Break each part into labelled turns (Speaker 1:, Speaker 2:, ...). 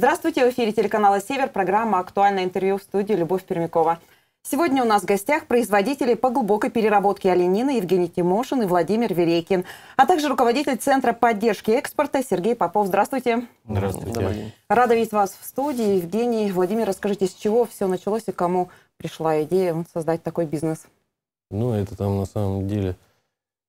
Speaker 1: Здравствуйте, в эфире телеканала «Север», программа «Актуальное интервью» в студии Любовь Пермякова. Сегодня у нас в гостях производители по глубокой переработке оленины Евгений Тимошин и Владимир Верейкин, а также руководитель Центра поддержки экспорта Сергей Попов. Здравствуйте.
Speaker 2: Здравствуйте.
Speaker 1: Рада видеть вас в студии. Евгений, Владимир, расскажите, с чего все началось и кому пришла идея создать такой бизнес?
Speaker 2: Ну, это там на самом деле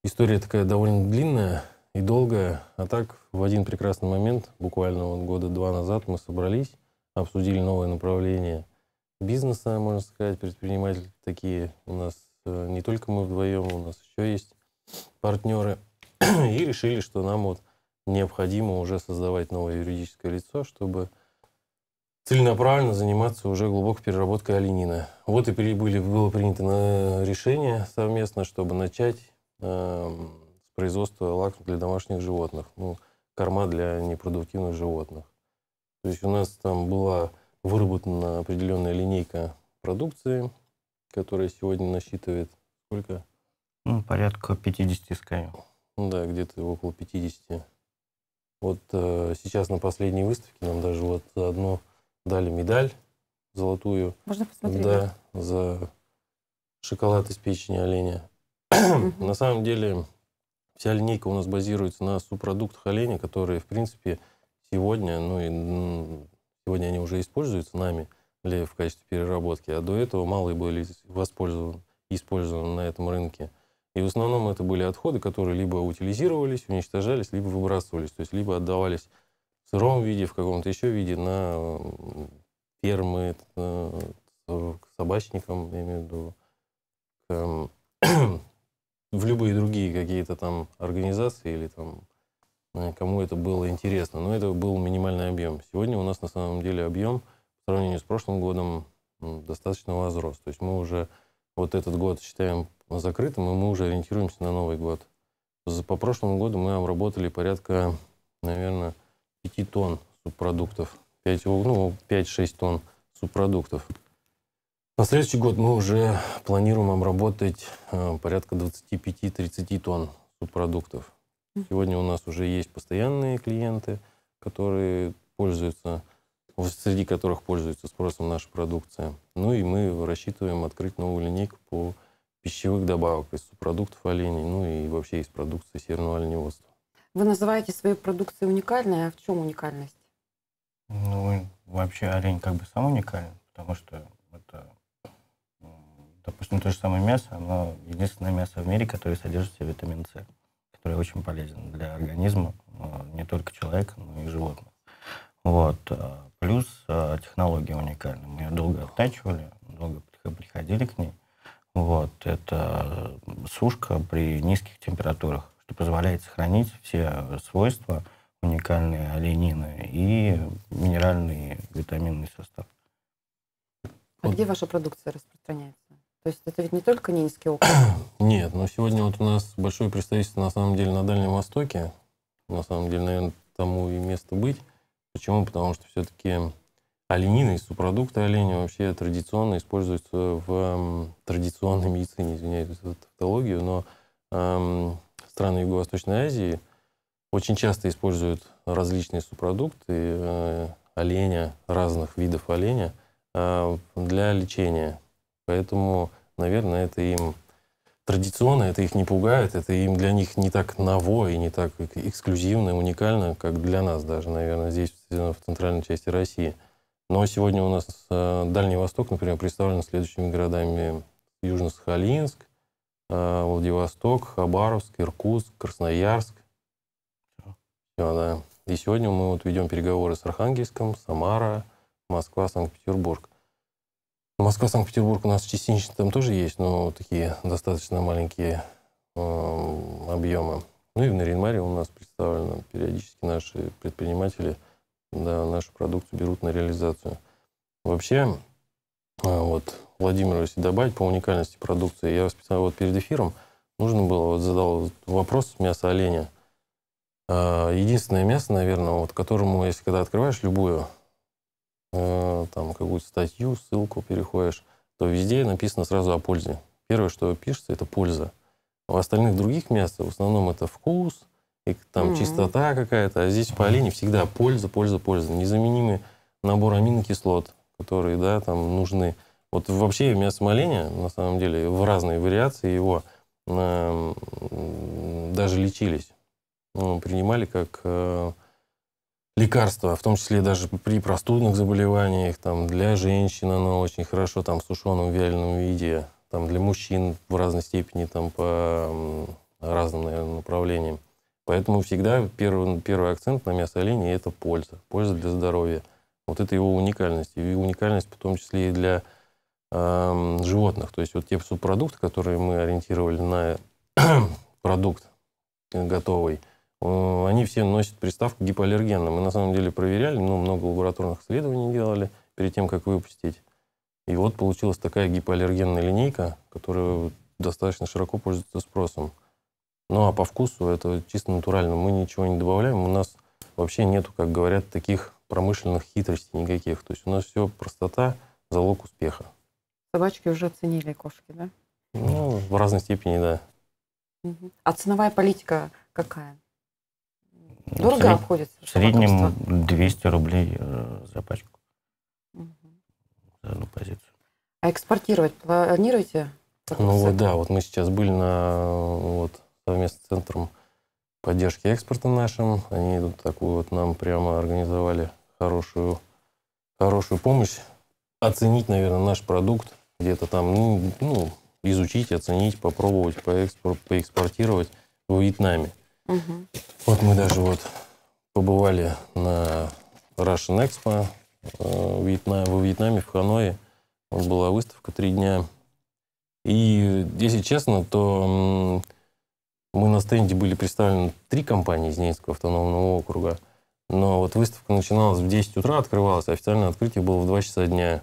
Speaker 2: история такая довольно длинная и долгая, а так в один прекрасный момент, буквально вот года два назад, мы собрались, обсудили новое направление бизнеса, можно сказать, предприниматели такие у нас э, не только мы вдвоем, у нас еще есть партнеры, и решили, что нам вот необходимо уже создавать новое юридическое лицо, чтобы целенаправленно заниматься уже глубокой переработкой оленина. Вот и были, было принято э, решение совместно, чтобы начать э, с производства лаком для домашних животных. Ну, корма для непродуктивных животных. То есть у нас там была выработана определенная линейка продукции, которая сегодня насчитывает сколько?
Speaker 3: Ну, порядка 50 скажем.
Speaker 2: Ну да, где-то около 50. Вот э, сейчас на последней выставке нам даже вот заодно дали медаль золотую. Можно посмотреть? Да, да? за шоколад из печени оленя. на самом деле вся линейка у нас базируется на субпродуктах оленя, которые, в принципе, сегодня, ну и сегодня они уже используются нами для, в качестве переработки, а до этого малые были воспользованы, использованы на этом рынке. И в основном это были отходы, которые либо утилизировались, уничтожались, либо выбрасывались, то есть либо отдавались в сыром виде, в каком-то еще виде на фермы, э, к собачникам, я имею в виду, к в любые другие какие-то там организации или там э, кому это было интересно. Но это был минимальный объем. Сегодня у нас на самом деле объем по сравнению с прошлым годом достаточно возрос. То есть мы уже вот этот год считаем закрытым, и мы уже ориентируемся на Новый год. По прошлому году мы обработали порядка, наверное, 5 тонн субпродуктов. 5, ну, 5-6 тонн субпродуктов. На следующий год мы уже планируем обработать э, порядка 25-30 тонн продуктов. Сегодня у нас уже есть постоянные клиенты, которые пользуются, среди которых пользуется спросом наша продукция. Ну и мы рассчитываем открыть новую линейку по пищевых добавок из продуктов оленей, ну и вообще из продукции
Speaker 3: северного оленеводства.
Speaker 1: Вы называете свою продукцию уникальной, а в чем уникальность?
Speaker 3: Ну, вообще олень как бы сам уникален, потому что допустим, то же самое мясо, оно единственное мясо в мире, которое содержит в себе витамин С, который очень полезен для организма, не только человека, но и животных. Вот. Э, плюс э, технология уникальна. Мы ее долго оттачивали, долго приходили к ней. Вот. Это э, сушка при низких температурах, что позволяет сохранить все свойства, уникальные оленины и минеральный витаминный состав.
Speaker 1: А где ваша продукция распространяется? То есть это ведь не только Нинский округ.
Speaker 2: Нет, но ну сегодня вот у нас большое представительство на самом деле на Дальнем Востоке. На самом деле, наверное, тому и место быть. Почему? Потому что все-таки оленина супродукты субпродукты оленя вообще традиционно используются в традиционной медицине, извиняюсь за тавтологию, но эм, страны Юго-Восточной Азии очень часто используют различные супродукты э, оленя, разных видов оленя э, для лечения Поэтому, наверное, это им традиционно, это их не пугает, это им для них не так ново и не так эксклюзивно, уникально, как для нас даже, наверное, здесь, в центральной части России. Но сегодня у нас э, Дальний Восток, например, представлен следующими городами Южно-Сахалинск, э, Владивосток, Хабаровск, Иркутск, Красноярск. Все, да. И сегодня мы вот ведем переговоры с Архангельском, Самара, Москва, Санкт-Петербург. Ну, Москва, Санкт-Петербург у нас частично там тоже есть, но такие достаточно маленькие э, объемы. Ну и в Наринмаре у нас представлено периодически наши предприниматели да, нашу продукцию берут на реализацию. Вообще, э, вот Владимир, если добавить по уникальности продукции, я специально вот перед эфиром нужно было, вот задал вопрос мяса оленя. Э, единственное мясо, наверное, вот которому, если когда открываешь любую Э, там какую-то статью, ссылку переходишь, то везде написано сразу о пользе. Первое, что пишется, это польза. У остальных других мест в основном это вкус, и там mm-hmm. чистота какая-то, а здесь в Паолине всегда польза, польза, польза. Незаменимый набор аминокислот, которые, да, там нужны. Вот вообще мясо оленя, на самом деле, в разные вариации его э, даже лечились. Ну, принимали как э, лекарства, в том числе даже при простудных заболеваниях, там, для женщин оно очень хорошо там, в сушеном вяленом виде, там, для мужчин в разной степени там, по разным наверное, направлениям. Поэтому всегда первый, первый акцент на мясо оленя – это польза, польза для здоровья. Вот это его уникальность. И уникальность в том числе и для э, животных. То есть вот те субпродукты, которые мы ориентировали на продукт э, готовый – Э, они все носят приставку гипоаллергенна. Мы на самом деле проверяли, ну, много лабораторных исследований делали перед тем, как выпустить. И вот получилась такая гипоаллергенная линейка, которая достаточно широко пользуется спросом. Ну а по вкусу это чисто натурально. Мы ничего не добавляем. У нас вообще нету, как говорят, таких промышленных хитростей никаких. То есть у нас все простота, залог успеха.
Speaker 1: Собачки уже оценили кошки, да?
Speaker 2: Ну, в разной степени, да.
Speaker 1: Угу. А ценовая политика какая?
Speaker 3: Дорого сред... обходится? В среднем 200 рублей э, за пачку. Угу. За одну позицию.
Speaker 1: А экспортировать планируете? Ну вот, да, вот
Speaker 2: мы сейчас были на вот, совместно Центром поддержки экспорта нашим. Они тут такую вот нам прямо организовали хорошую, хорошую помощь. Оценить, наверное, наш продукт где-то там, ну, ну изучить, оценить, попробовать поэкспор, поэкспортировать в Вьетнаме. Угу. Вот мы даже вот побывали на Russian Expo э, Вьетнам, во Вьетнаме, в Ханое. Вот была выставка три дня. И, если честно, то мы на стенде были представлены три компании из Ненецкого автономного округа. Но вот выставка начиналась в 10 утра, открывалась, а официальное открытие было в 2 часа дня.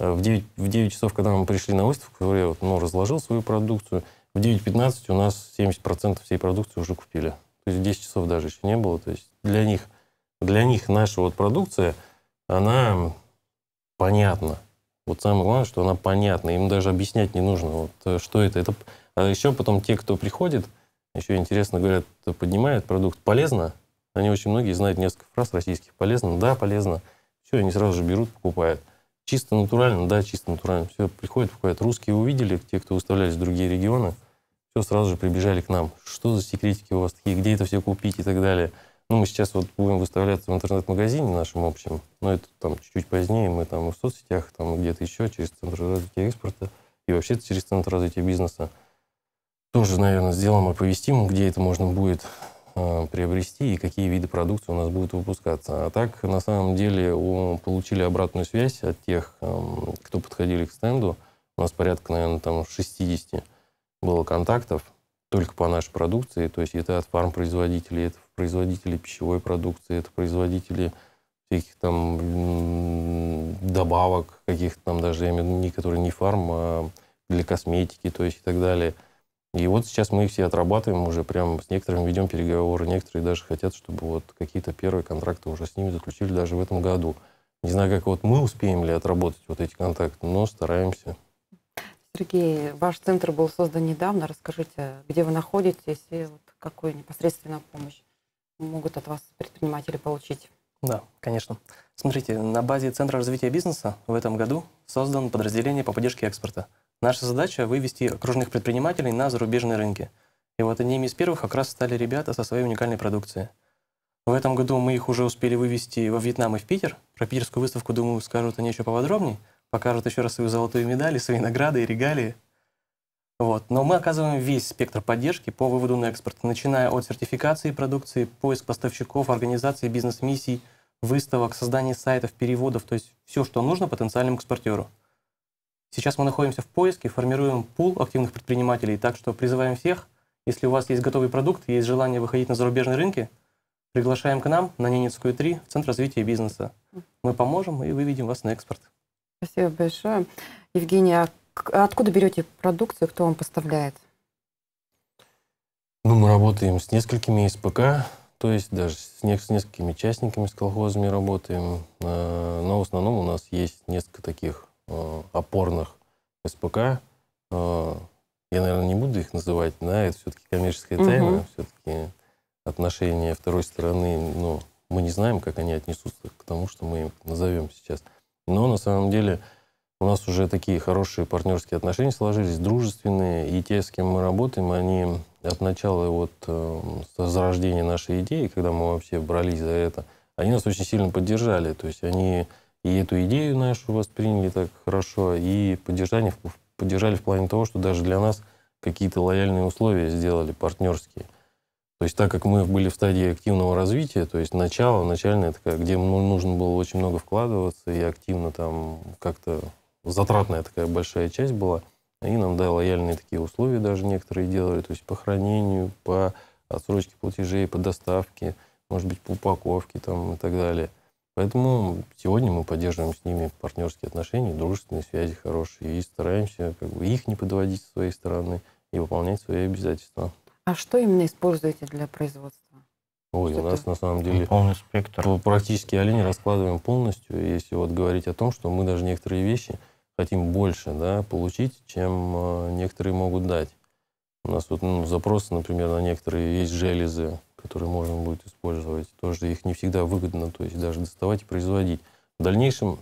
Speaker 2: Э, в 9, в 9 часов, когда мы пришли на выставку, я вот, ну, разложил свою продукцию. В 9.15 у нас 70% всей продукции уже купили. То есть 10 часов даже еще не было. То есть для них, для них наша вот продукция, она понятна. Вот самое главное, что она понятна. Им даже объяснять не нужно, вот, э, что это. это. А еще потом те, кто приходит, еще интересно говорят, э, поднимают продукт. Полезно? Они очень многие знают несколько фраз российских. Полезно? Да, полезно. Все, они сразу же берут, покупают. Чисто натурально? Да, чисто натурально. Все, приходят, покупают. Русские увидели, те, кто выставлялись в другие регионы, все сразу же прибежали к нам. Что за секретики у вас такие, где это все купить и так далее. Ну, мы сейчас вот будем выставляться в интернет-магазине нашем общем, но это там чуть-чуть позднее, мы там в соцсетях, там где-то еще, через Центр развития экспорта и вообще через Центр развития бизнеса. Тоже, наверное, сделаем оповестим, где это можно будет э, приобрести и какие виды продукции у нас будут выпускаться. А так, на самом деле, о, получили обратную связь от тех, э, кто подходили к стенду. У нас порядка, наверное, там 60 было контактов только по нашей продукции. То есть это от фармпроизводителей, это производители пищевой продукции, это производители всяких там добавок, каких-то там даже, не, которые не фарм, а для косметики, то есть и так далее. И вот сейчас мы их все отрабатываем уже, прям с некоторыми ведем переговоры, некоторые даже хотят, чтобы вот какие-то первые контракты уже с ними заключили даже в этом году. Не знаю, как вот мы успеем ли отработать вот эти контакты, но стараемся.
Speaker 1: Сергей, ваш центр был создан недавно. Расскажите, где вы находитесь и вот какую непосредственную помощь могут от вас предприниматели получить?
Speaker 2: Да, конечно. Смотрите, на базе Центра развития бизнеса в этом году создан подразделение по поддержке экспорта. Наша задача – вывести окружных предпринимателей на зарубежные рынки. И вот одними из первых как раз стали ребята со своей уникальной продукцией. В этом году мы их уже успели вывести во Вьетнам и в Питер. Про питерскую выставку, думаю, скажут они еще поподробнее – покажут еще раз свою золотую медаль, свои награды и регалии. Вот. Но мы оказываем весь спектр поддержки по выводу на экспорт, начиная от сертификации продукции, поиск поставщиков, организации бизнес-миссий, выставок, создания сайтов, переводов, то есть все, что нужно потенциальному экспортеру. Сейчас мы находимся в поиске, формируем пул активных предпринимателей, так что призываем всех, если у вас есть готовый продукт, есть желание выходить на зарубежные рынки, приглашаем к нам на Ненецкую 3 в Центр развития бизнеса. Мы поможем и выведем вас на экспорт.
Speaker 1: Спасибо большое. Евгения, а откуда берете продукцию, кто вам поставляет?
Speaker 2: Ну, мы работаем с несколькими СПК, то есть даже с, не с несколькими частниками, с колхозами работаем. А, но в основном у нас есть несколько таких а, опорных СПК. А, я, наверное, не буду их называть, да, это все-таки коммерческая тайна, угу. все-таки отношения второй стороны, Но мы не знаем, как они отнесутся к тому, что мы им назовем сейчас. Но на самом деле у нас уже такие хорошие партнерские отношения сложились, дружественные. И те, с кем мы работаем, они от начала вот э, зарождения нашей идеи, когда мы вообще брались за это, они нас очень сильно поддержали. То есть они и эту идею нашу восприняли так хорошо, и поддержали, поддержали в плане того, что даже для нас какие-то лояльные условия сделали партнерские – то есть так как мы были в стадии активного развития, то есть начало, начальное такая, где нужно было очень много вкладываться и активно там как-то затратная такая большая часть была, и нам, да, лояльные такие условия даже некоторые делали, то есть по хранению, по отсрочке платежей, по доставке, может быть, по упаковке там и так далее. Поэтому сегодня мы поддерживаем с ними партнерские отношения, дружественные связи хорошие и стараемся как бы, их не подводить с своей стороны и выполнять свои обязательства.
Speaker 1: А что именно используете для производства?
Speaker 2: Ой, что у нас это? на самом деле полный спектр. Практически олени раскладываем полностью, если вот говорить о том, что мы даже некоторые вещи хотим больше да, получить, чем э, некоторые могут дать. У нас вот ну, запросы, например, на некоторые есть железы, которые можно будет использовать. Тоже их не всегда выгодно, то есть даже доставать и производить. В дальнейшем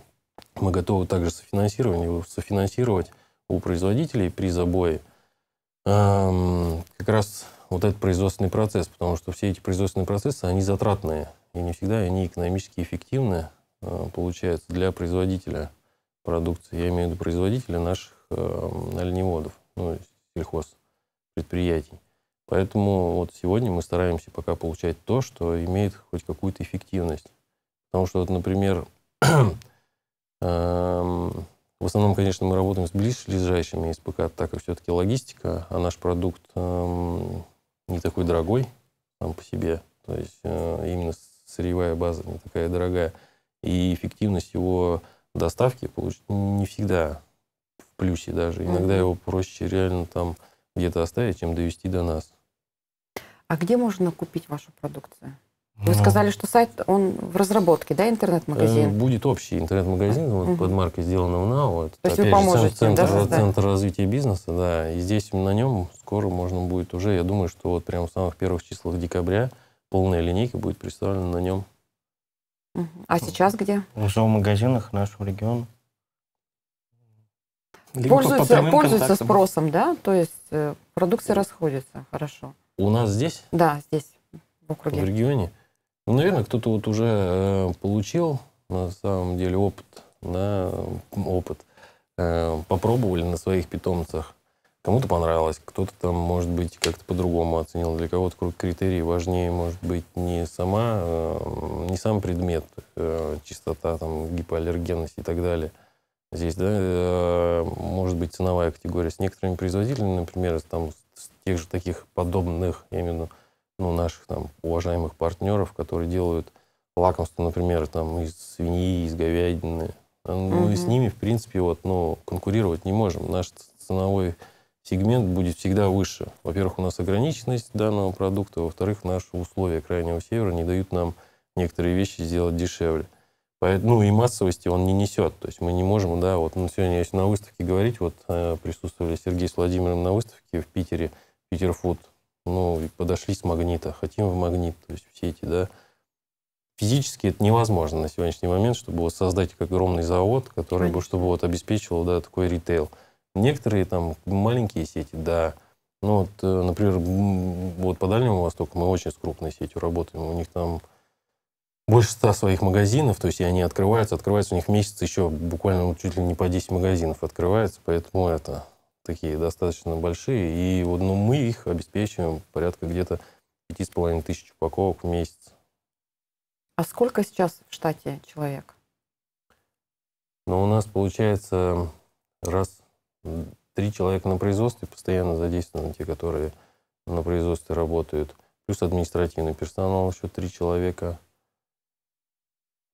Speaker 2: мы готовы также софинансирование, софинансировать у производителей при забое эм, как раз вот этот производственный процесс, потому что все эти производственные процессы, они затратные, и не всегда они экономически эффективны, э, получается, для производителя продукции. Я имею в виду производителя наших эм, оленеводов, ну, сельхоз предприятий. Поэтому вот сегодня мы стараемся пока получать то, что имеет хоть какую-то эффективность. Потому что, вот, например, эм, в основном, конечно, мы работаем с ближайшими СПК, так как все-таки логистика, а наш продукт эм, не такой дорогой сам по себе. То есть э, именно сырьевая база не такая дорогая. И эффективность его доставки не всегда в плюсе даже. Иногда его проще реально там где-то оставить, чем довести до нас.
Speaker 1: А где можно купить вашу продукцию? Вы ну. сказали, что сайт, он в разработке, да, интернет-магазин? Э, будет
Speaker 2: общий интернет-магазин вот, под маркой сделанного НАО. Это, То есть вы поможете, же, центр, да, центр развития бизнеса, да. И здесь на нем скоро можно будет уже, я думаю, что вот прямо в самых первых числах декабря полная линейка будет представлена на нем.
Speaker 1: А сейчас где?
Speaker 2: В
Speaker 3: зоомагазинах нашего региона. Либо по пользуются спросом,
Speaker 1: да? То есть э, продукция э. расходится, хорошо.
Speaker 3: У нас здесь? Да, здесь, в
Speaker 2: округе. В регионе? Ну, наверное, кто-то вот уже э, получил на самом деле опыт, на опыт э, попробовали на своих питомцах. Кому-то понравилось, кто-то там, может быть, как-то по-другому оценил. Для кого-то критерий важнее, может быть, не сама, э, не сам предмет, чистота, там, гипоаллергенность и так далее. Здесь, да, может быть, ценовая категория. С некоторыми производителями, например, там, с тех же таких подобных, я имею в виду, ну, наших там, уважаемых партнеров, которые делают лакомство, например, там, из свиньи, из говядины. А, ну угу. с ними, в принципе, вот, ну, конкурировать не можем. Наш ценовой сегмент будет всегда выше. Во-первых, у нас ограниченность данного продукта, во-вторых, наши условия Крайнего Севера не дают нам некоторые вещи сделать дешевле. Поэтому, ну и массовости он не несет. То есть мы не можем, да, вот ну, сегодня если на выставке говорить, вот э, присутствовали Сергей с Владимиром на выставке в Питере, Питерфуд, ну, подошли с магнита, хотим в магнит, то есть все эти, да. Физически это невозможно на сегодняшний момент, чтобы вот создать огромный завод, который бы, чтобы вот обеспечивал, да, такой ритейл. Некоторые там маленькие сети, да, ну, вот, э, например, вот по Дальнему Востоку мы очень с крупной сетью работаем. У них там больше ста своих магазинов, то есть и они открываются, открываются у них месяц еще буквально чуть ли не по 10 магазинов открывается, поэтому это такие достаточно большие, и вот, ну, мы их обеспечиваем порядка где-то 5,5 тысяч упаковок в месяц.
Speaker 1: А сколько сейчас в штате человек?
Speaker 2: Ну, у нас получается раз три человека на производстве постоянно задействованы, те, которые на производстве работают. Плюс административный персонал еще три человека.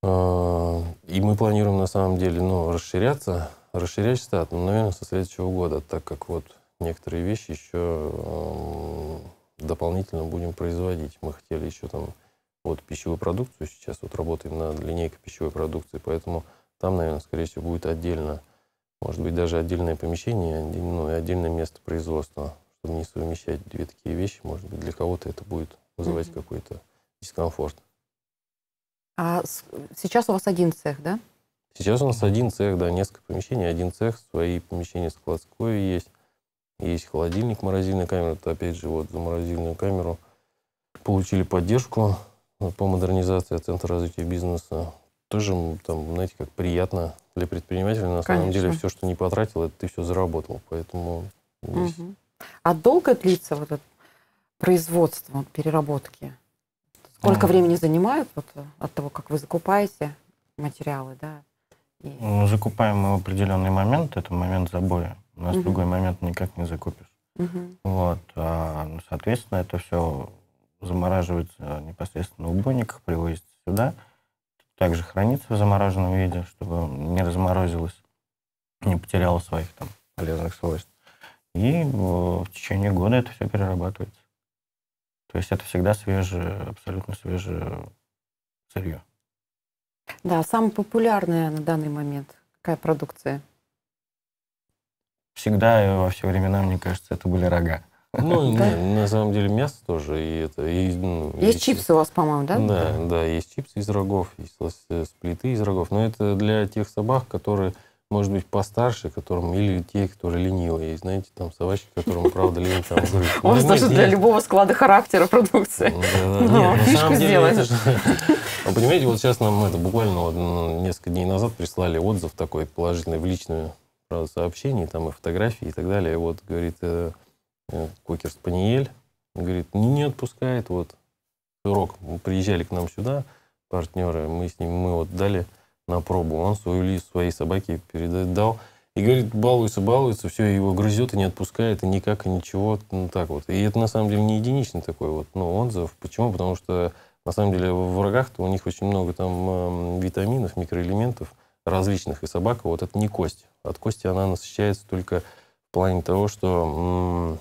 Speaker 2: А, и мы планируем на самом деле ну, расширяться расширять штат, ну, наверное, со следующего года, так как вот некоторые вещи еще эм, дополнительно будем производить. Мы хотели еще там вот пищевую продукцию, сейчас вот работаем над линейкой пищевой продукции, поэтому там, наверное, скорее всего, будет отдельно, может быть, даже отдельное помещение, ну, и отдельное место производства, чтобы не совмещать две такие вещи, может быть, для кого-то это будет вызывать mm-hmm. какой-то дискомфорт.
Speaker 1: А сейчас у вас один цех, да?
Speaker 2: Сейчас у нас один цех, да, несколько помещений, один цех, свои помещения складское есть, есть холодильник, морозильная камера, это опять же вот за морозильную камеру получили поддержку э, по модернизации Центра развития бизнеса. Тоже там, знаете, как приятно для предпринимателя. На Конечно. самом деле все, что не потратил, это ты все заработал, поэтому
Speaker 1: здесь... угу. А долго длится вот это производство переработки? Сколько угу. времени занимает вот, э, от того, как вы закупаете материалы, да,
Speaker 3: ну, закупаем мы в определенный момент, это момент забоя. У нас угу. другой момент никак не закупишь. Угу. Вот, а, ну, соответственно, это все замораживается непосредственно в убойниках, привозится сюда. Также хранится в замороженном виде, чтобы не разморозилось, не потеряло своих там полезных свойств. И э, в течение года это все перерабатывается. То есть это всегда свежее, абсолютно свежее сырье.
Speaker 1: Да, самая популярная на данный момент какая продукция?
Speaker 3: Всегда и во все времена, мне кажется,
Speaker 2: это были рога. Ну, да? не, на самом деле мясо тоже. И это, и, ну, есть, есть
Speaker 1: чипсы у вас, по-моему, да? Да,
Speaker 2: да, есть чипсы из рогов, есть сплиты из рогов. Но это для тех собак, которые может быть, постарше, которым или те, которые ленивые. знаете, там собачки, которым, правда, лень там У вас даже для
Speaker 1: любого склада характера продукции. Фишку сделать.
Speaker 2: Понимаете, вот сейчас нам это буквально ну, несколько дней назад прислали отзыв такой положительный в личном сообщении, там и фотографии и так далее. Вот, говорит, э, э, Кокер Спаниель, говорит, не отпускает, вот, Рок приезжали к нам сюда, партнеры, мы с ним, мы вот дали на пробу. Он свою лист своей собаке передал. И говорит, балуется, балуется, все, его грызет и не отпускает, и никак, и ничего, ну, так вот. И это, на самом деле, не единичный такой вот, ну, отзыв. Почему? Потому что, на самом деле, в врагах-то у них очень много там э, витаминов, микроэлементов различных, и собака, вот это не кость. От кости она насыщается только в плане того, что м -м,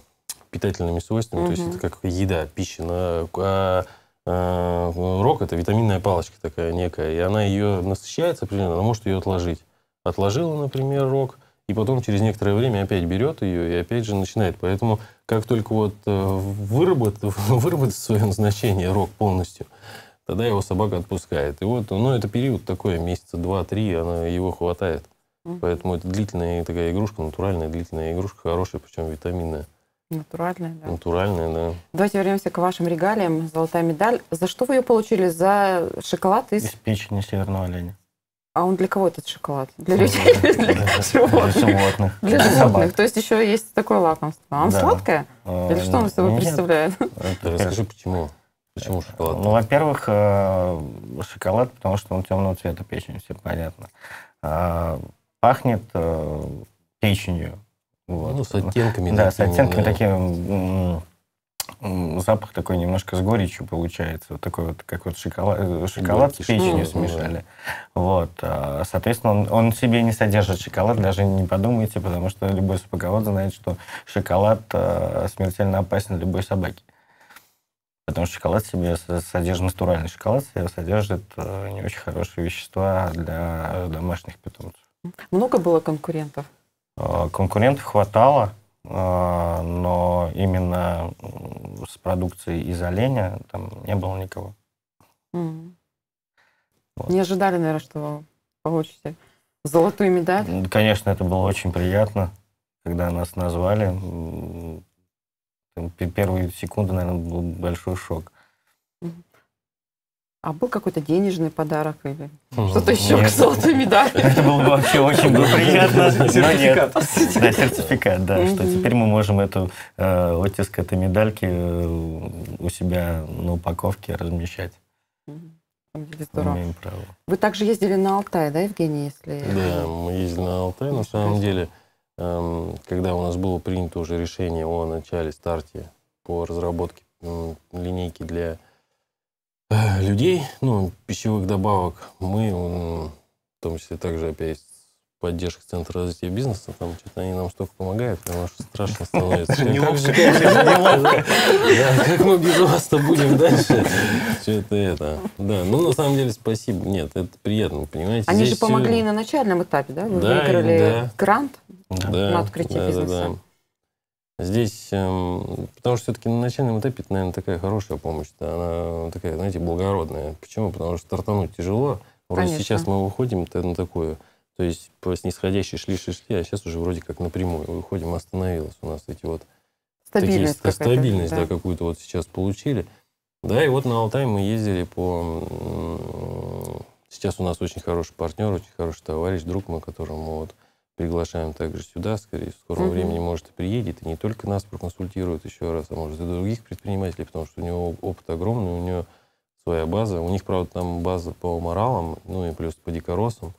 Speaker 2: питательными свойствами, угу. то есть это как еда, пища. На, а а, рок это витаминная палочка такая некая, и она ее насыщается определенно, она может ее отложить. Отложила, например, рок, и потом через некоторое время опять берет ее и опять же начинает. Поэтому как только вот выработает, э, выработает свое назначение рок полностью, тогда его собака отпускает. И вот, ну, это период такой, месяца два-три, она его хватает. Поэтому это длительная такая игрушка, натуральная длительная игрушка, хорошая, причем витаминная.
Speaker 1: Натуральная, да.
Speaker 2: Натуральная, да.
Speaker 1: Давайте вернемся к вашим регалиям. Золотая медаль. За что вы ее получили? За шоколад из... Из
Speaker 3: печени северного оленя.
Speaker 1: А он для кого этот шоколад? Для людей или
Speaker 2: для, животных? Для
Speaker 1: животных. То есть еще есть такое лакомство. А он сладкое? А, или что он собой представляет?
Speaker 3: расскажи, почему. Почему шоколад? Ну, во-первых, э, шоколад, потому что он темного цвета печень все понятно. А, пахнет э, печенью, вот. Ну, с оттенками. Да, такими, с оттенками да. таким запах такой немножко с горечью получается, вот такой вот, как вот шоколад, э, шоколад с печенью шоколад. Ну, смешали. Вот, а, соответственно, он, он себе не содержит шоколад, даже не подумайте, потому что любой собаковод знает, что шоколад а, смертельно опасен любой собаке. Потому что шоколад себе содержит, натуральный шоколад себе содержит э, не очень хорошие вещества для домашних питомцев.
Speaker 1: Много было конкурентов?
Speaker 3: Э, конкурентов хватало, э, но именно с продукцией из оленя там не было никого. Mm.
Speaker 1: Вот. Не ожидали, наверное, что получите
Speaker 3: золотую медаль? Конечно, это было очень приятно, когда нас назвали. Первые секунды, наверное, был большой шок.
Speaker 1: А был какой-то денежный подарок или
Speaker 3: что-то еще нет. к золотой медали? Это было бы вообще очень приятно, но нет. Да, сертификат, да, что теперь мы можем эту э, оттиск этой медальки э, у себя на упаковке размещать.
Speaker 2: Здорово.
Speaker 1: Вы также ездили на Алтай, да, Евгений, если... Да,
Speaker 2: мы ездили на Алтай, на самом деле, эм, когда у нас было принято уже решение о начале старте по разработке линейки для Э, людей, ну, пищевых добавок, мы, в том числе также опять поддержка Центра развития бизнеса, там что-то они нам столько помогают, потому что страшно становится. Неловко, Как мы без вас-то будем дальше? Что это это? Да, ну на самом деле спасибо. Нет, это приятно, понимаете? Они же помогли
Speaker 1: на начальном этапе, да? Вы выиграли грант
Speaker 2: на открытие бизнеса. Здесь, эм, потому что все-таки на начальном этапе это, наверное, такая хорошая помощь, -то. она такая, знаете, благородная. Почему? Потому что стартануть тяжело. Вроде Конечно. сейчас мы выходим -то на такую, то есть по снисходящей шли-шли-шли, а сейчас уже вроде как напрямую выходим, остановилось у нас эти вот... Стабильность такие, Стабильность, да, да какую-то вот сейчас получили. Да, и вот на Алтай мы ездили по... Сейчас у нас очень хороший партнер, очень хороший товарищ, друг мой, которому вот Приглашаем также сюда, скорее, в скором угу. времени, может, и приедет, и не только нас проконсультирует еще раз, а может, и других предпринимателей, потому что у него опыт огромный, у него своя база. У них, правда, там база по моралам, ну и плюс по дикоросам.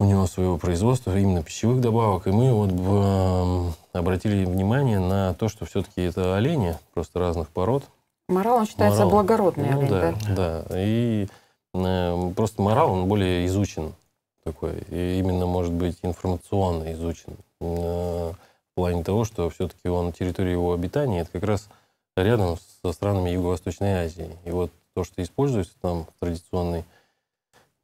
Speaker 2: У него своего производства именно пищевых добавок. И мы вот э, обратили внимание на то, что все-таки это олени, просто разных пород.
Speaker 1: Морал, он считается морал. благородный ну, олень, да?
Speaker 2: Да, да. И э, просто морал, он более изучен такой, и именно, может быть, информационно изучен. Э, в плане того, что все-таки он, территория его обитания, это как раз рядом со странами Юго-Восточной Азии. И вот то, что используется там в традиционной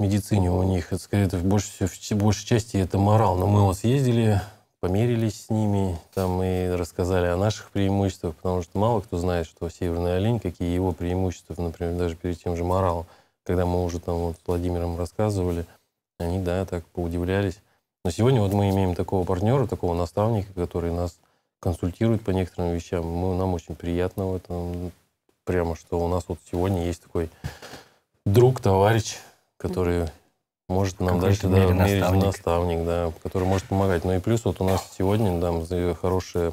Speaker 2: медицине у них, это скорее это в большей, в большей части это морал. Но мы вот съездили, померились с ними, там и рассказали о наших преимуществах, потому что мало кто знает, что северный олень, какие его преимущества, например, даже перед тем же моралом. Когда мы уже там вот с Владимиром рассказывали – они, да, так поудивлялись. Но сегодня вот мы имеем такого партнера, такого наставника, который нас консультирует по некоторым вещам. Мы, нам очень приятно в этом. Прямо, что у нас вот сегодня есть такой друг, товарищ, который может нам дальше, мере, да, мерить наставник. наставник, да, который может помогать. Ну и плюс вот у нас сегодня, да, хорошее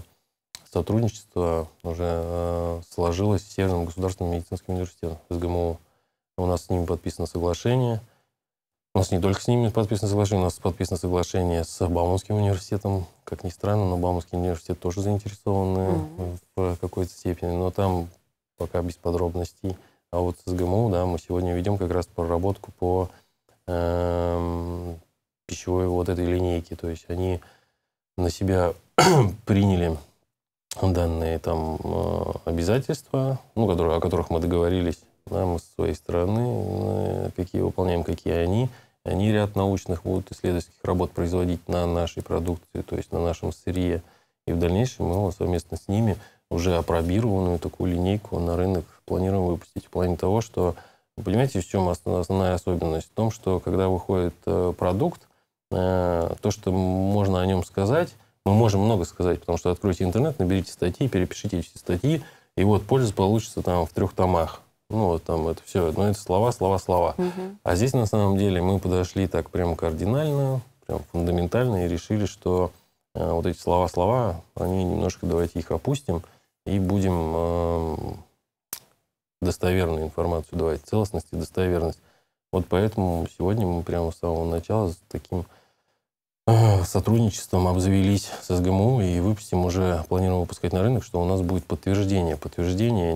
Speaker 2: сотрудничество уже э, сложилось с Северным государственным медицинским университетом, СГМУ. У нас с ним подписано соглашение – у нас не только с ними подписано соглашение, у нас подписано соглашение с Бауманским университетом. Как ни странно, но Бауманский университет тоже заинтересованы mm-hmm. в э, какой-то степени, но там пока без подробностей. А вот с ГМУ, да, мы сегодня ведем как раз проработку по э, пищевой вот этой линейке. То есть они на себя приняли данные там э, обязательства, ну, которые, о которых мы договорились, да, мы с своей стороны, э, какие выполняем, какие они – они ряд научных будут исследовательских работ производить на нашей продукции, то есть на нашем сырье. И в дальнейшем мы совместно с ними уже опробированную такую линейку на рынок планируем выпустить. В плане того, что, понимаете, в чем основная особенность? В том, что когда выходит э, продукт, э, то, что можно о нем сказать, мы можем много сказать, потому что откройте интернет, наберите статьи, перепишите эти статьи, и вот польза получится там в трех томах. Ну, вот там это все, но ну, это слова, слова, слова. Угу. А здесь, на самом деле, мы подошли так прям кардинально, прям фундаментально и решили, что э, вот эти слова-слова, они немножко, давайте их опустим и будем э, достоверную информацию давать, целостность и достоверность. Вот поэтому сегодня мы прямо с самого начала с таким э, сотрудничеством обзавелись с СГМУ и выпустим уже, планируем выпускать на рынок, что у нас будет подтверждение. Подтверждение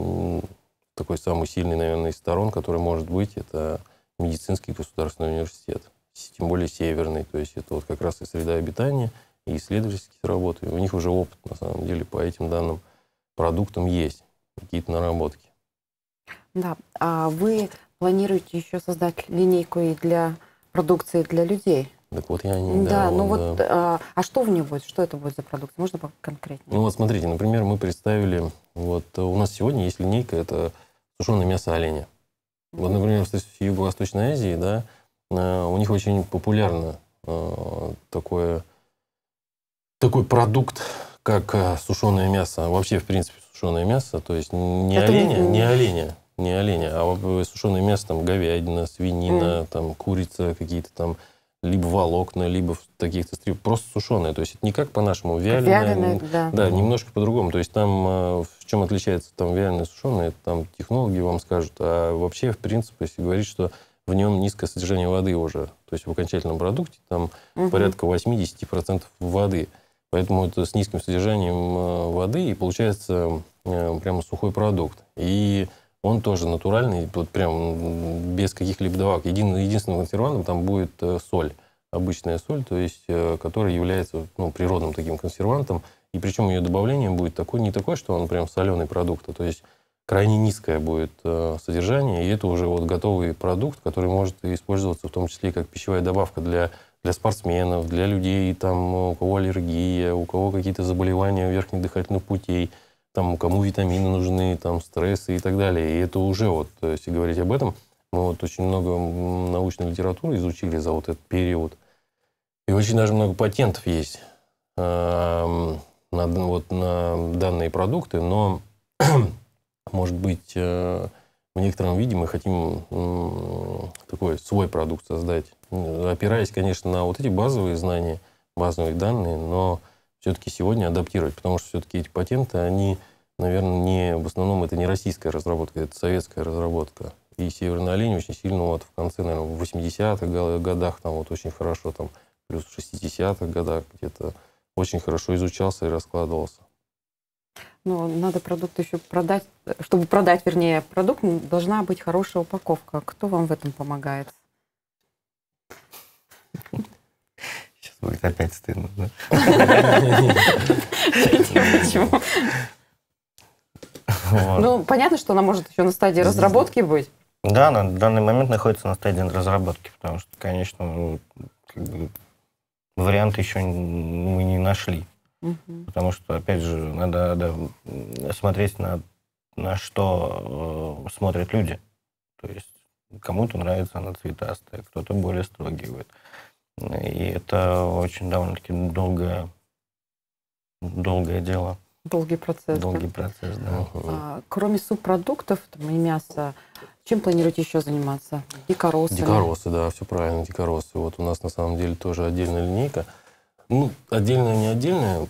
Speaker 2: такой самый сильный, наверное, из сторон, который может быть, это медицинский государственный университет. Тем более северный, то есть это вот как раз и среда обитания, и исследовательские работы. У них уже опыт, на самом деле, по этим данным продуктам есть, какие-то наработки.
Speaker 1: Да, а вы планируете еще создать линейку и для продукции для людей?
Speaker 2: Так вот я не... Да, да ну вот, да.
Speaker 1: А, а что в ней будет? Что это будет за продукт? Можно конкретнее?
Speaker 2: Ну вот смотрите, например, мы представили, вот у нас сегодня есть линейка, это сушеное мясо оленя. Вот, например, в Юго-Восточной Азии, да, э, у них очень популярно э, такое, такой продукт, как э, сушеное мясо. Вообще, в принципе, сушеное мясо, то есть не Это оленя, не... не оленя, не оленя, а сушеное мясо, там, говядина, свинина, mm. там, курица, какие-то там либо волокна, либо в таких-то стрипах, просто сушеные. То есть это не как по-нашему вяленое. Вяленое, ну, да. Да, немножко по-другому. То есть там э, в чем отличается там вяленое и сушеное, там технологи вам скажут. А вообще, в принципе, если говорить, что в нем низкое содержание воды уже. То есть в окончательном продукте там угу. порядка 80% воды. Поэтому это с низким содержанием э, воды и получается э, прямо сухой продукт. И он тоже натуральный, вот прям без каких-либо добавок. Един, единственным консервантом там будет э, соль, обычная соль, то есть, э, которая является ну, природным таким консервантом. И причем ее добавление будет такое, не такое, что он прям соленый продукт, а то есть крайне низкое будет э, содержание, и это уже вот готовый продукт, который может использоваться в том числе как пищевая добавка для, для спортсменов, для людей, там, у кого аллергия, у кого какие-то заболевания верхних дыхательных путей – там, кому витамины нужны, там, стрессы и так далее. И это уже, вот, э, если говорить об этом, мы вот очень много научной литературы изучили за вот этот период. И очень даже много патентов есть э, на, вот, на данные продукты, но, может быть, э, в некотором виде мы хотим такой свой продукт создать, опираясь, конечно, на вот эти базовые знания, базовые данные, но все-таки сегодня адаптировать, потому что все-таки эти патенты, они наверное, не, в основном это не российская разработка, это советская разработка. И «Северный олень» очень сильно вот в конце, наверное, в 80-х годах, там вот очень хорошо, там плюс в 60-х годах где-то очень хорошо изучался и раскладывался.
Speaker 1: Ну, надо продукт еще продать, чтобы продать, вернее, продукт, должна быть хорошая упаковка. Кто вам в этом помогает?
Speaker 3: Сейчас будет опять стыдно, да? Почему? Вот. Ну,
Speaker 1: понятно, что она может еще на стадии разработки быть.
Speaker 3: Да, она в данный момент находится на стадии разработки, потому что, конечно, ну, как бы, вариант еще мы не нашли. Угу. Потому что, опять же, надо, надо смотреть на, на что э, смотрят люди. То есть кому-то нравится она цветастая, кто-то более строгий. Вот. И это очень довольно-таки долгое, долгое дело.
Speaker 1: Долгий процесс. Долгий да?
Speaker 3: процесс, да. А,
Speaker 1: кроме субпродуктов, там, и мяса, чем планируете еще заниматься?
Speaker 2: Дикоросы? Дикоросы, да, все правильно, дикоросы. Вот у нас на самом деле тоже отдельная линейка. Ну, отдельная, не отдельная.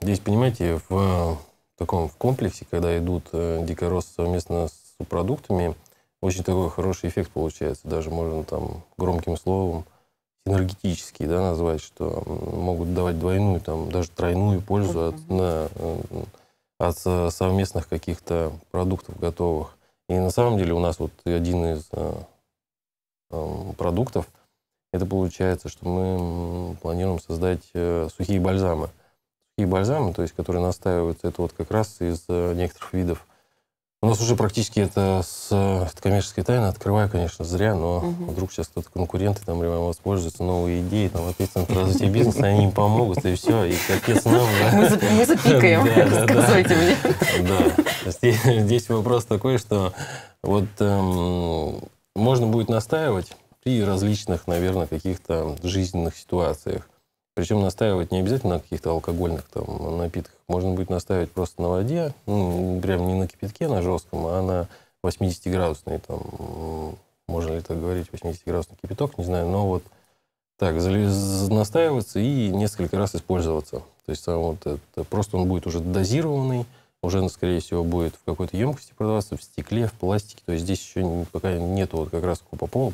Speaker 2: Здесь, понимаете, в таком в комплексе, когда идут э, дикоросы совместно с субпродуктами, очень такой хороший эффект получается. Даже можно там громким словом синергетические, да, назвать, что могут давать двойную, там, даже тройную пользу от, на, э, от совместных каких-то продуктов готовых. И на самом деле у нас вот один из э, эм, продуктов, это получается, что мы планируем создать э, сухие бальзамы. Сухие бальзамы, то есть которые настаиваются, это вот как раз из некоторых видов у нас уже практически это с это коммерческой тайны открываю, конечно, зря, но угу. вдруг сейчас кто-то конкуренты там прямо воспользуются, новые идеи, там опять центр развития бизнеса, они им помогут, и все, и капец нам. Да. Мы запикаем, рассказывайте мне. Да, здесь вопрос такой, что вот эм, можно будет настаивать при различных, наверное, каких-то жизненных ситуациях. Причем настаивать не обязательно на каких-то алкогольных там напитках. Можно будет настаивать просто на воде, ну, прям не на кипятке, на жестком, а на 80-градусный там, можно ли так говорить, 80-градусный кипяток, не знаю, но вот так, настаиваться и несколько раз использоваться. То есть сам вот это, просто он будет уже дозированный, уже, скорее всего, будет в какой-то емкости продаваться, в стекле, в пластике. То есть здесь еще пока нету вот как раз купопол,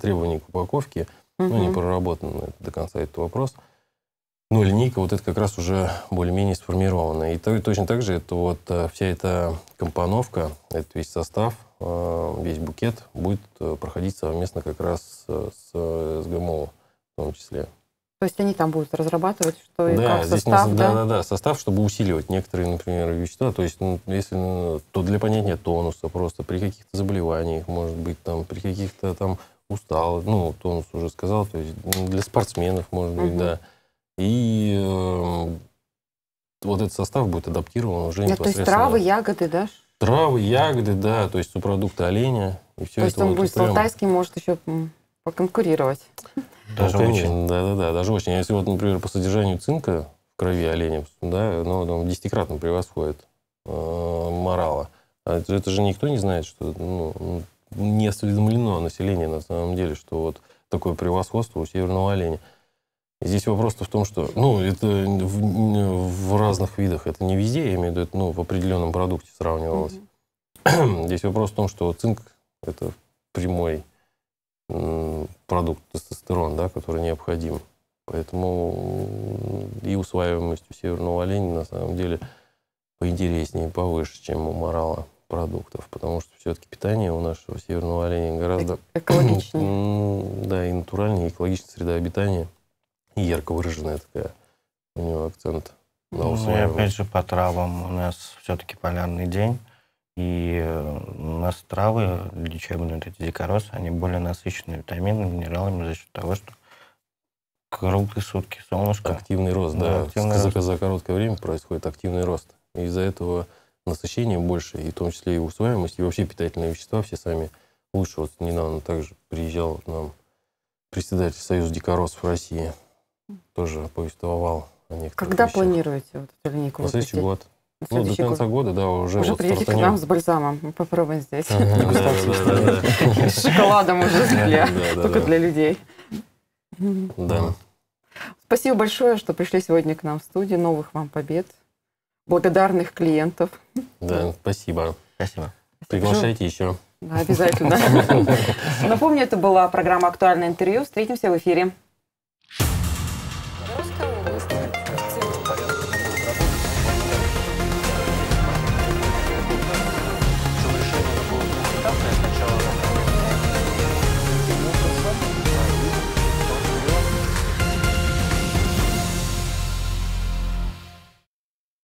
Speaker 2: требований к упаковке, ну, не проработан до конца этот вопрос – ну, линейка вот это как раз уже более-менее сформирована. И то, точно так же это вот э, вся эта компоновка, это весь состав, э, весь букет будет э, проходить совместно как раз с, с ГМО в том числе.
Speaker 1: То есть они там будут разрабатывать, что да, и как здесь состав, нас, да? Да,
Speaker 2: да, состав, чтобы усиливать некоторые, например, вещества. То есть, ну, если то для понятия тонуса просто при каких-то заболеваниях, может быть, там при каких-то там устал, ну тонус уже сказал, то есть для спортсменов, может быть, угу. да. И э, вот этот состав будет адаптирован уже да, э, непосредственно. То есть травы,
Speaker 1: ягоды, да?
Speaker 2: Травы, ягоды, да, то есть субпродукты оленя. И все то есть он вот будет прям... с
Speaker 1: алтайским, может еще поконкурировать. Ну,
Speaker 2: даже ну, очень. Да-да-да, даже очень. А если вот, например, по содержанию цинка в крови оленя, да, ну, там десятикратно превосходит э, морала. А это, это же никто не знает, что ну, не осведомлено население на самом деле, что вот такое превосходство у северного оленя. Здесь вопрос-то в том, что, ну, это в, в разных видах, это не везде, я имею в виду, ну, в определенном продукте сравнивалось. Mm-hmm. Здесь вопрос в том, что цинк – это прямой продукт тестостерон, да, который необходим. Поэтому и усваиваемость у северного оленя на самом деле поинтереснее, повыше, чем у морала продуктов, потому что все-таки питание у нашего северного оленя гораздо... Экологичнее. Да, и натуральнее, и экологичная среда обитания – ярко выраженная такая у него акцент. На ну, и опять же по травам.
Speaker 3: У нас все-таки полярный день. И э, у нас травы, лечебные вот эти дикоросы, они более насыщены витаминами, минералами за счет того, что круглые сутки солнышко. Активный рост, да. да. Активный за, рост. за короткое время
Speaker 2: происходит активный рост. И из-за этого насыщение больше, и в том числе и усвояемость, и вообще питательные вещества все сами лучше. Вот недавно также приезжал к нам председатель Союза дикоросов России тоже повествовал о них. Когда планируете вот эту линейку На следующий год. Ну, до конца год. года, да, уже Уже вот приедете стартанем. к нам с
Speaker 1: бальзамом, мы попробуем здесь. С шоколадом уже только для
Speaker 2: людей. Да.
Speaker 1: Спасибо большое, что пришли сегодня к нам в студию. Новых вам побед, благодарных клиентов.
Speaker 2: Да, спасибо. Спасибо. Приглашайте еще. Да, обязательно. Напомню,
Speaker 1: это была программа «Актуальное интервью». Встретимся в эфире.